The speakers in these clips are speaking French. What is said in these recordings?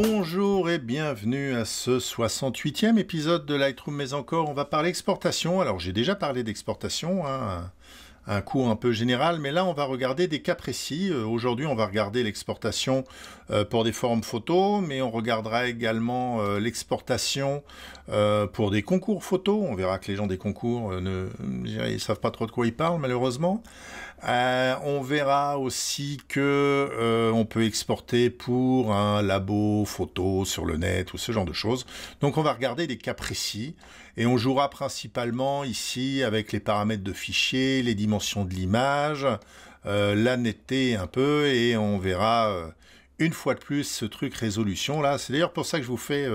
Bonjour et bienvenue à ce 68e épisode de Lightroom, mais encore on va parler exportation. Alors j'ai déjà parlé d'exportation, hein, un cours un peu général, mais là on va regarder des cas précis. Euh, aujourd'hui on va regarder l'exportation euh, pour des formes photos, mais on regardera également euh, l'exportation pour des concours photos. On verra que les gens des concours ne savent pas trop de quoi ils parlent malheureusement. Euh, on verra aussi que euh, on peut exporter pour un labo photo sur le net ou ce genre de choses. Donc on va regarder des cas précis et on jouera principalement ici avec les paramètres de fichier, les dimensions de l'image, euh, la netteté un peu et on verra une fois de plus ce truc résolution là. C'est d'ailleurs pour ça que je vous fais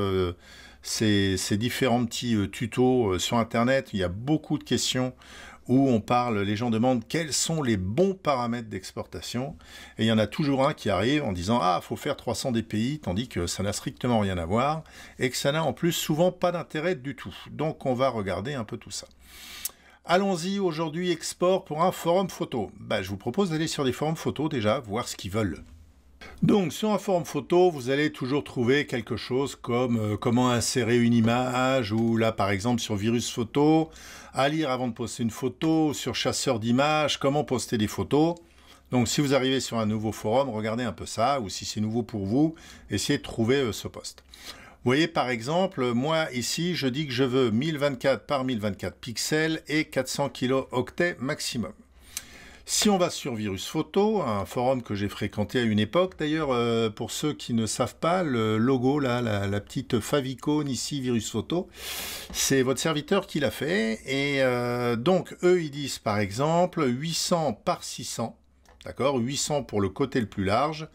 ces, ces, différents petits tutos sur internet. Il y a beaucoup de questions où on parle, les gens demandent quels sont les bons paramètres d'exportation, et il y en a toujours un qui arrive en disant ah faut faire 300 DPI, tandis que ça n'a strictement rien à voir et que ça n'a en plus souvent pas d'intérêt du tout. Donc on va regarder un peu tout ça. Allons-y aujourd'hui export pour un forum photo. Bah, je vous propose d'aller sur des forums photo déjà, voir ce qu'ils veulent. Donc sur un forum photo, vous allez toujours trouver quelque chose comme euh, comment insérer une image ou là par exemple sur virus photo, à lire avant de poster une photo, sur chasseur d'images, comment poster des photos. Donc si vous arrivez sur un nouveau forum, regardez un peu ça, ou si c'est nouveau pour vous, essayez de trouver euh, ce poste. Vous voyez par exemple, moi ici, je dis que je veux 1024 par 1024 pixels et 400 kilo-octets maximum. Si on va sur Virus Photo, un forum que j'ai fréquenté à une époque, d'ailleurs, euh, pour ceux qui ne savent pas, le logo, là, la, petite favicone ici, Virus Photo, c'est votre serviteur qui l'a fait. Et euh, donc, eux, ils disent par exemple 800 par 600, d'accord 800 pour le côté le plus large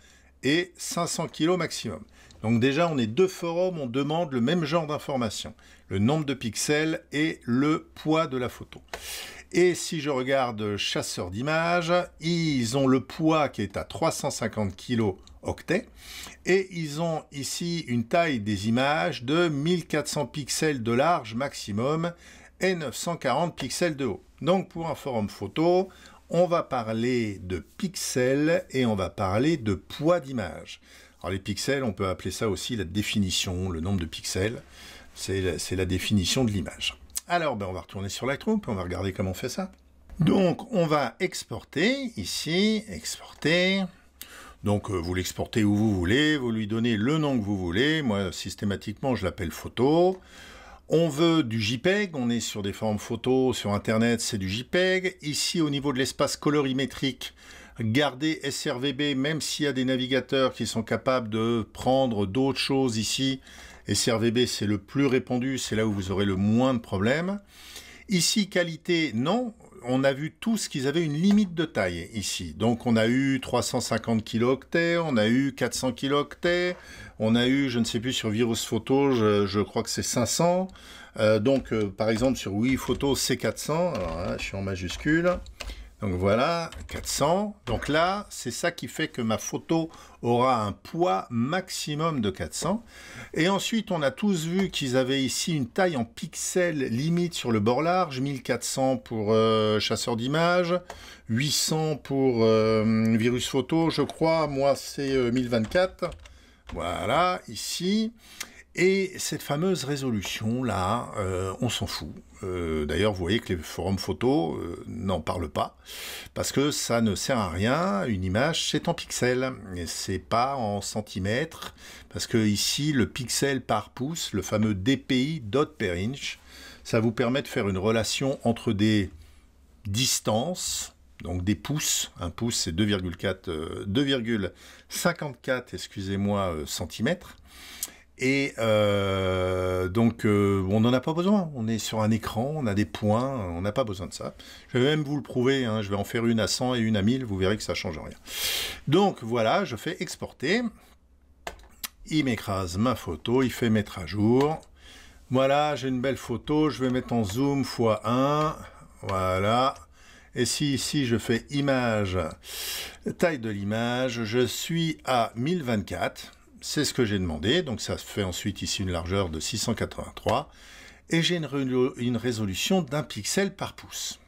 et 500 kg maximum. Donc déjà, on est deux forums, on demande le même genre d'informations, le nombre de pixels et le poids de la photo. Et si je regarde chasseur d'images, ils ont le poids qui est à 350 kilo octets. Et ils ont ici une taille des images de 1400 pixels de large maximum et 940 pixels de haut. Donc pour un forum photo, on va parler de pixels et on va parler de poids d'image. Alors les pixels, on peut appeler ça aussi la définition, le nombre de pixels, c'est la définition de l'image. Alors, ben, on va retourner sur la troupe, on va regarder comment on fait ça. Donc, on va exporter, ici, exporter. Donc, euh, vous l'exportez où vous voulez, vous lui donnez le nom que vous voulez. Moi, systématiquement, je l'appelle photo. On veut du JPEG, on est sur des formes photo, sur Internet, c'est du JPEG. Ici, au niveau de l'espace colorimétrique, garder SRVB, même s'il y a des navigateurs qui sont capables de prendre d'autres choses ici. SRVB, c'est le plus répandu, c'est là où vous aurez le moins de problèmes. Ici, qualité, non. On a vu tous qu'ils avaient une limite de taille ici. Donc, on a eu 350 kilooctets, on a eu 400 kiloctets, on a eu, je ne sais plus, sur Virus Photo, je, crois que c'est 500. Euh, donc, euh, par exemple, sur Wii Photo, c'est 400. Alors je suis en majuscule. Donc voilà, 400. Donc là, c'est ça qui fait que ma photo aura un poids maximum de 400. Et ensuite, on a tous vu qu'ils avaient ici une taille en pixels limite sur le bord large, 1400 pour euh, chasseur d'images, 800 pour euh, virus photo, je crois. Moi, c'est 1024. Euh, voilà, ici. Et cette fameuse résolution-là, euh, on s'en fout. Euh, d'ailleurs, vous voyez que les forums photo euh, n'en parlent pas, parce que ça ne sert à rien. Une image, c'est en pixels, et c'est pas en centimètres, parce que ici, le pixel par pouce, le fameux DPI, dot per inch, ça vous permet de faire une relation entre des distances, donc des pouces. Un pouce, c'est 2,54 excusez-moi, centimètres et euh, donc, euh, on n'en a pas besoin. On est sur un écran, on a des points, on n'a pas besoin de ça. Je vais même vous le prouver. Hein, je vais en faire une à 100 et une à 1000. Vous verrez que ça ne change rien. Donc, voilà, je fais exporter. Il m'écrase ma photo. Il fait mettre à jour. Voilà, j'ai une belle photo. Je vais mettre en zoom x1. Voilà. Et si ici je fais image, taille de l'image, je suis à 1024 c'est ce que j'ai demandé, donc ça fait ensuite ici une largeur de 683, et j'ai une, résolution d'un pixel par pouce.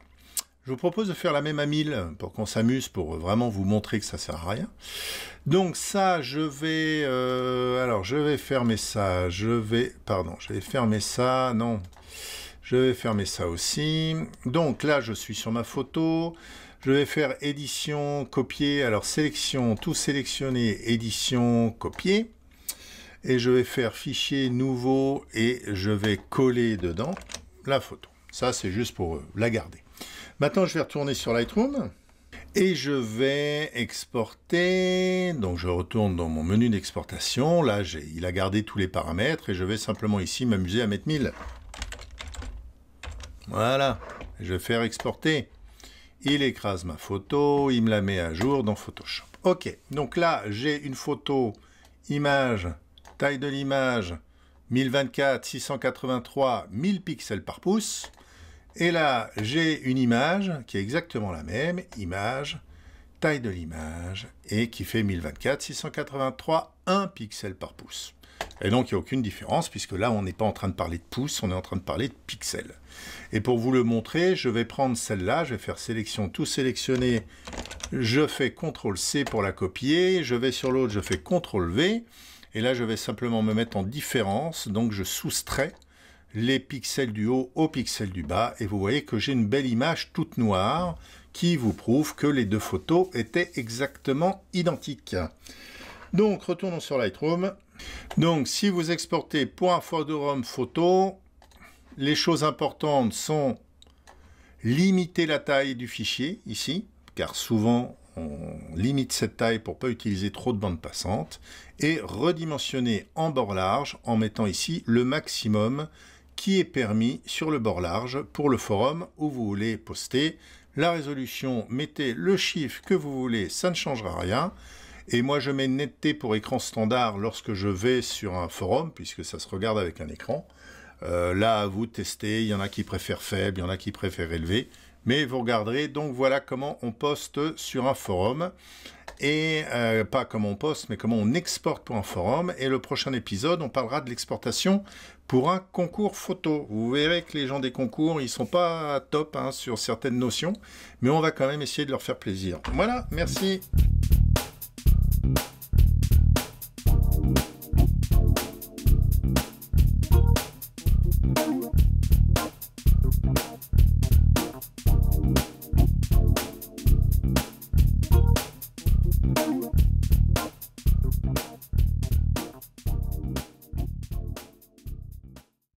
Je vous propose de faire la même à 1000 pour qu'on s'amuse, pour vraiment vous montrer que ça sert à rien. Donc ça, je vais... Euh, alors, je vais fermer ça, je vais... Pardon, je vais fermer ça, non. Je vais fermer ça aussi. Donc là, je suis sur ma photo. Je vais faire édition, copier, alors sélection, tout sélectionner, édition, copier. Et je vais faire fichier nouveau et je vais coller dedans la photo. Ça, c'est juste pour euh, la garder. Maintenant, je vais retourner sur Lightroom et je vais exporter. Donc, je retourne dans mon menu d'exportation. Là, il a gardé tous les paramètres et je vais simplement ici m'amuser à mettre 1000. Voilà, je vais faire exporter il écrase ma photo, il me la met à jour dans Photoshop. Ok, donc là j'ai une photo, image, taille de l'image, 1024, 683, 1000 pixels par pouce. Et là j'ai une image qui est exactement la même, image, taille de l'image, et qui fait 1024, 683, 1 pixel par pouce. Et donc, il n'y a aucune différence, puisque là, on n'est pas en train de parler de pouces, on est en train de parler de pixels. Et pour vous le montrer, je vais prendre celle-là, je vais faire sélection, tout sélectionner, je fais CTRL-C pour la copier, je vais sur l'autre, je fais CTRL-V, et là, je vais simplement me mettre en différence, donc je soustrais les pixels du haut aux pixels du bas, et vous voyez que j'ai une belle image toute noire qui vous prouve que les deux photos étaient exactement identiques. Donc, retournons sur Lightroom. Donc, si vous exportez pour un forum photo, les choses importantes sont limiter la taille du fichier, ici, car souvent, on limite cette taille pour pas utiliser trop de bandes passantes, et redimensionner en bord large en mettant ici le maximum qui est permis sur le bord large pour le forum où vous voulez poster. La résolution, mettez le chiffre que vous voulez, ça ne changera rien. Et moi, je mets netteté pour écran standard lorsque je vais sur un forum, puisque ça se regarde avec un écran. Euh, là, à vous de tester. Il y en a qui préfèrent faible, il y en a qui préfèrent élevé. Mais vous regarderez. Donc, voilà comment on poste sur un forum. Et euh, pas comment on poste, mais comment on exporte pour un forum. Et le prochain épisode, on parlera de l'exportation pour un concours photo. Vous verrez que les gens des concours, ils sont pas top hein, sur certaines notions, mais on va quand même essayer de leur faire plaisir. Voilà, merci.